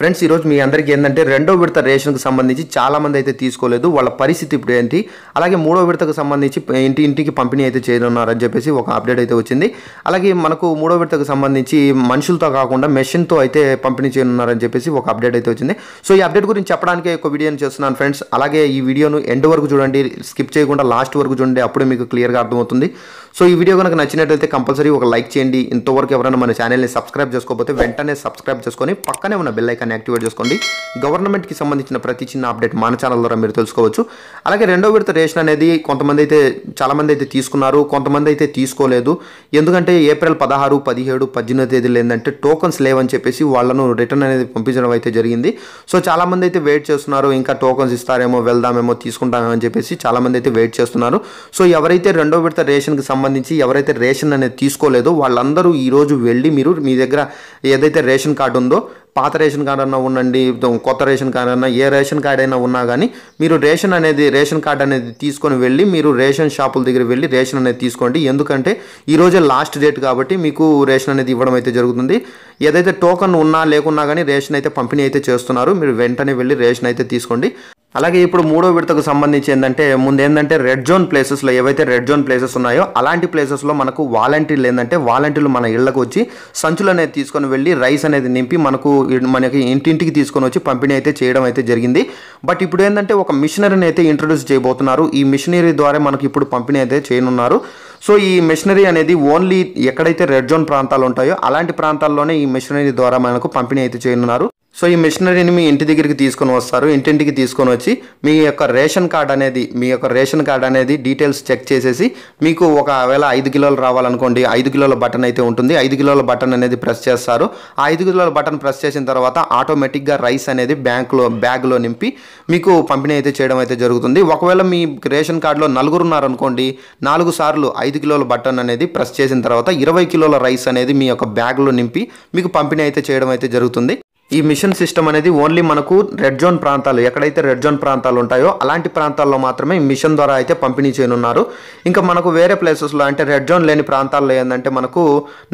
friends ఈరోజు మీ అందరికీ ఏంటంటే రెండో విడత రేషన్కి సంబంధించి చాలామంది అయితే తీసుకోలేదు వాళ్ళ పరిస్థితి ఇప్పుడు ఏంటి అలాగే మూడో విడతకు సంబంధించి ఇంటి ఇంటికి పంపిణీ అయితే చేయనున్నారని చెప్పేసి ఒక అప్డేట్ అయితే వచ్చింది అలాగే మనకు మూడో విడతకు సంబంధించి మనుషులతో కాకుండా మెషిన్తో అయితే పంపిణీ చేయనున్నారని చెప్పేసి ఒక అప్డేట్ అయితే వచ్చింది సో ఈ అప్డేట్ గురించి చెప్పడానికి ఒక వీడియోని చేస్తున్నాను ఫ్రెండ్స్ అలాగే ఈ వీడియోను ఎండ్ వరకు చూడండి స్కిప్ చేయకుండా లాస్ట్ వరకు చూడండి అప్పుడే మీకు క్లియర్గా అర్థమవుతుంది సో ఈ వీడియో కనుక నచ్చినట్లయితే కంపల్సరీ ఒక లైక్ చేయండి ఇంతవరకు ఎవరైనా మన ఛానల్ని సబ్స్క్రైబ్ చేసుకోకపోతే వెంటనే సబ్స్క్రైబ్ చేసుకొని పక్కనే ఉన్న బెల్ బెల్లైకాన్ని యాక్టివేట్ చేసుకోండి గవర్నమెంట్కి సంబంధించిన ప్రతి చిన్న అప్డేట్ మన ఛానల్ ద్వారా మీరు తెలుసుకోవచ్చు అలాగే రెండో విడత రేషన్ అనేది కొంతమంది అయితే చాలామంది అయితే తీసుకున్నారు కొంతమంది అయితే తీసుకోలేదు ఎందుకంటే ఏప్రిల్ పదహారు పదిహేడు పద్దెనిమిది తేదీలు ఏంటంటే టోకన్స్ లేవని చెప్పేసి వాళ్ళను రిటర్న్ అనేది పంపించడం అయితే జరిగింది సో చాలామంది అయితే వెయిట్ చేస్తున్నారు ఇంకా టోకన్స్ ఇస్తారేమో వెళ్దామేమో తీసుకుంటామని చెప్పేసి చాలామంది అయితే వెయిట్ చేస్తున్నారు సో ఎవరైతే రెండో విడత రేషన్కి సంబంధించి ఎవరైతే రేషన్ అనేది తీసుకోలేదో వాళ్ళందరూ ఈరోజు వెళ్ళి మీరు మీ దగ్గర ఏదైతే రేషన్ కార్డు ఉందో పాత రేషన్ కార్డు అన్నా ఉండండి కొత్త రేషన్ కార్డు అన్నా ఏ రేషన్ కార్డు అయినా ఉన్నా కానీ మీరు రేషన్ అనేది రేషన్ కార్డు అనేది తీసుకొని వెళ్ళి మీరు రేషన్ షాపుల దగ్గర వెళ్ళి రేషన్ అనేది తీసుకోండి ఎందుకంటే ఈరోజే లాస్ట్ డేట్ కాబట్టి మీకు రేషన్ అనేది ఇవ్వడం అయితే జరుగుతుంది ఏదైతే టోకన్ ఉన్నా లేకున్నా కానీ రేషన్ అయితే పంపిణీ అయితే చేస్తున్నారు మీరు వెంటనే వెళ్ళి రేషన్ అయితే తీసుకోండి అలాగే ఇప్పుడు మూడో విడతకు సంబంధించి ఏంటంటే ముందు ఏంటంటే రెడ్ జోన్ ప్లేసెస్లో ఏవైతే రెడ్ జోన్ ప్లేసెస్ ఉన్నాయో అలాంటి ప్లేసెస్లో మనకు వాలంటీర్లు ఏంటంటే వాలంటీర్లు మన ఇళ్లకు వచ్చి సంచులు అనేది తీసుకొని వెళ్ళి రైస్ అనేది నింపి మనకు మనకి ఇంటింటికి తీసుకొని వచ్చి పంపిణీ అయితే చేయడం అయితే జరిగింది బట్ ఇప్పుడు ఏంటంటే ఒక మిషనరీని అయితే ఇంట్రడ్యూస్ చేయబోతున్నారు ఈ మిషనరీ ద్వారా మనకి ఇప్పుడు పంపిణీ అయితే చేయనున్నారు సో ఈ మిషనరీ అనేది ఓన్లీ ఎక్కడైతే రెడ్ జోన్ ప్రాంతాలు ఉంటాయో అలాంటి ప్రాంతాల్లోనే ఈ మిషనరీ ద్వారా మనకు పంపిణీ అయితే చేయనున్నారు సో ఈ మిషనరీని మీ ఇంటి దగ్గరికి తీసుకొని వస్తారు ఇంటింటికి తీసుకొని వచ్చి మీ యొక్క రేషన్ కార్డ్ అనేది మీ యొక్క రేషన్ కార్డ్ అనేది డీటెయిల్స్ చెక్ చేసేసి మీకు ఒకవేళ ఐదు కిలోలు రావాలనుకోండి ఐదు కిలోల బటన్ అయితే ఉంటుంది ఐదు కిలోల బటన్ అనేది ప్రెస్ చేస్తారు ఆ ఐదు కిలోల బటన్ ప్రెస్ చేసిన తర్వాత ఆటోమేటిక్గా రైస్ అనేది బ్యాంక్లో బ్యాగ్లో నింపి మీకు పంపిణీ అయితే చేయడం అయితే జరుగుతుంది ఒకవేళ మీ రేషన్ కార్డులో నలుగురు ఉన్నారనుకోండి నాలుగు సార్లు ఐదు కిలోల బటన్ అనేది ప్రెస్ చేసిన తర్వాత ఇరవై కిలోల రైస్ అనేది మీ యొక్క బ్యాగ్లో నింపి మీకు పంపిణీ అయితే చేయడం అయితే జరుగుతుంది ఈ మిషన్ సిస్టమ్ అనేది ఓన్లీ మనకు రెడ్ జోన్ ప్రాంతాలు ఎక్కడైతే రెడ్ జోన్ ప్రాంతాలు ఉంటాయో అలాంటి ప్రాంతాల్లో మాత్రమే ఈ మిషన్ ద్వారా అయితే పంపిణీ చేయనున్నారు ఇంకా మనకు వేరే ప్లేసెస్లో అంటే రెడ్ జోన్ లేని ప్రాంతాల్లో ఏంటంటే మనకు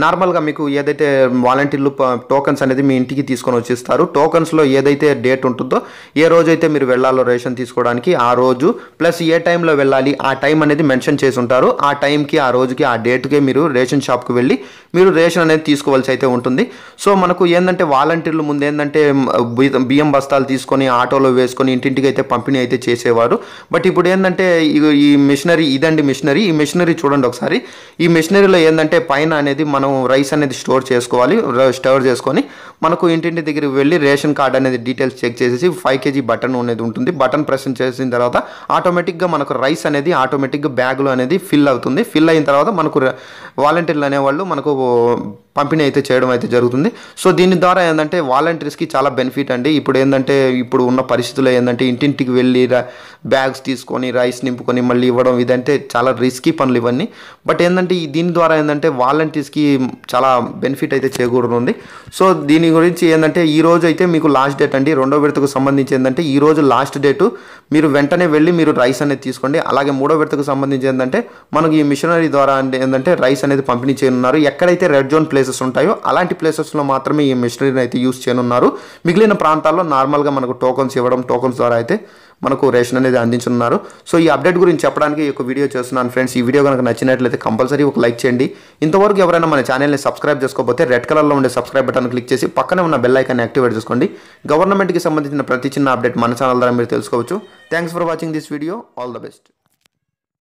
నార్మల్గా మీకు ఏదైతే వాలంటీర్లు టోకన్స్ అనేది మీ ఇంటికి తీసుకొని వచ్చిస్తారు టోకన్స్లో ఏదైతే డేట్ ఉంటుందో ఏ రోజైతే మీరు వెళ్ళాలో రేషన్ తీసుకోవడానికి ఆ రోజు ప్లస్ ఏ టైంలో వెళ్ళాలి ఆ టైం అనేది మెన్షన్ చేసి ఉంటారు ఆ టైంకి ఆ రోజుకి ఆ డేట్కే మీరు రేషన్ షాప్కి వెళ్ళి మీరు రేషన్ అనేది తీసుకోవాల్సి అయితే ఉంటుంది సో మనకు ఏంటంటే వాలంటీర్లు ముందే ఏంటంటే బియ్యం బస్తాలు తీసుకొని ఆటోలో వేసుకొని ఇంటింటికి అయితే పంపిణీ అయితే చేసేవారు బట్ ఇప్పుడు ఏంటంటే ఈ మిషనరీ ఇదండి మిషనరీ ఈ మిషనరీ చూడండి ఒకసారి ఈ మిషనరీలో ఏంటంటే పైన అనేది మనం రైస్ అనేది స్టోర్ చేసుకోవాలి స్టోర్ చేసుకొని మనకు ఇంటింటి దగ్గరికి వెళ్ళి రేషన్ కార్డ్ అనేది డీటెయిల్స్ చెక్ చేసేసి ఫైవ్ కేజీ బటన్ అనేది ఉంటుంది బటన్ ప్రెస్ చేసిన తర్వాత ఆటోమేటిక్గా మనకు రైస్ అనేది ఆటోమేటిక్గా బ్యాగ్లో అనేది ఫిల్ అవుతుంది ఫిల్ అయిన తర్వాత మనకు వాలంటీర్లు అనేవాళ్ళు మనకు పంపిణీ అయితే చేయడం అయితే జరుగుతుంది సో దీని ద్వారా ఏంటంటే వాలంటీర్స్కి చాలా బెనిఫిట్ అండి ఇప్పుడు ఏంటంటే ఇప్పుడు ఉన్న పరిస్థితుల్లో ఏంటంటే ఇంటింటికి వెళ్ళి బ్యాగ్స్ తీసుకొని రైస్ నింపుకొని మళ్ళీ ఇవ్వడం ఇదంటే చాలా రిస్కీ పనులు ఇవన్నీ బట్ ఏంటంటే దీని ద్వారా ఏంటంటే వాలంటీర్స్కి చాలా బెనిఫిట్ అయితే చేకూరుతుంది సో దీని గురించి ఏంటంటే ఈ రోజు అయితే మీకు లాస్ట్ డేట్ అండి రెండో విడతకు సంబంధించి ఏంటంటే ఈ రోజు లాస్ట్ డేటు మీరు వెంటనే వెళ్ళి మీరు రైస్ అనేది తీసుకోండి అలాగే మూడో విడతకు సంబంధించి ఏంటంటే మనకు ఈ మిషనరీ ద్వారా ఏంటంటే రైస్ అనేది పంపిణీ చేయనున్నారు ఎక్కడైతే రెడ్ జోన్ ప్లేస్ ప్లేసెస్ ఉంటాయో అలాంటి ప్లేసెస్లో మాత్రమే ఈ మెషినరీని అయితే యూస్ చేయనున్నారు మిగిలిన ప్రాంతాల్లో నార్మల్గా మనకు టోకన్స్ ఇవ్వడం టోకన్స్ ద్వారా అయితే మనకు రేషన్ అనేది అందించనున్నారు సో ఈ అప్డేట్ గురించి చెప్పడానికి ఈ వీడియో చేస్తున్నాను ఫ్రెండ్స్ ఈ వీడియో కనుక నచ్చినట్లయితే కంపల్సరీ ఒక లైక్ చేయండి ఇంతవరకు ఎవరైనా మన ఛానల్ని సబ్స్క్రైబ్ చేసుకోకపోతే రెడ్ కలర్లో ఉండే సబ్స్క్రైబ్ బటన్ క్లిక్ చేసి పక్కనే ఉన్న బెల్ ఐకాన్ని యాక్టివేట్ చేసుకోండి గవర్నమెంట్కి సంబంధించిన ప్రతి చిన్న అప్డేట్ మన ఛానల్ ద్వారా మీరు తెలుసుకోవచ్చు thanks for watching this video all the best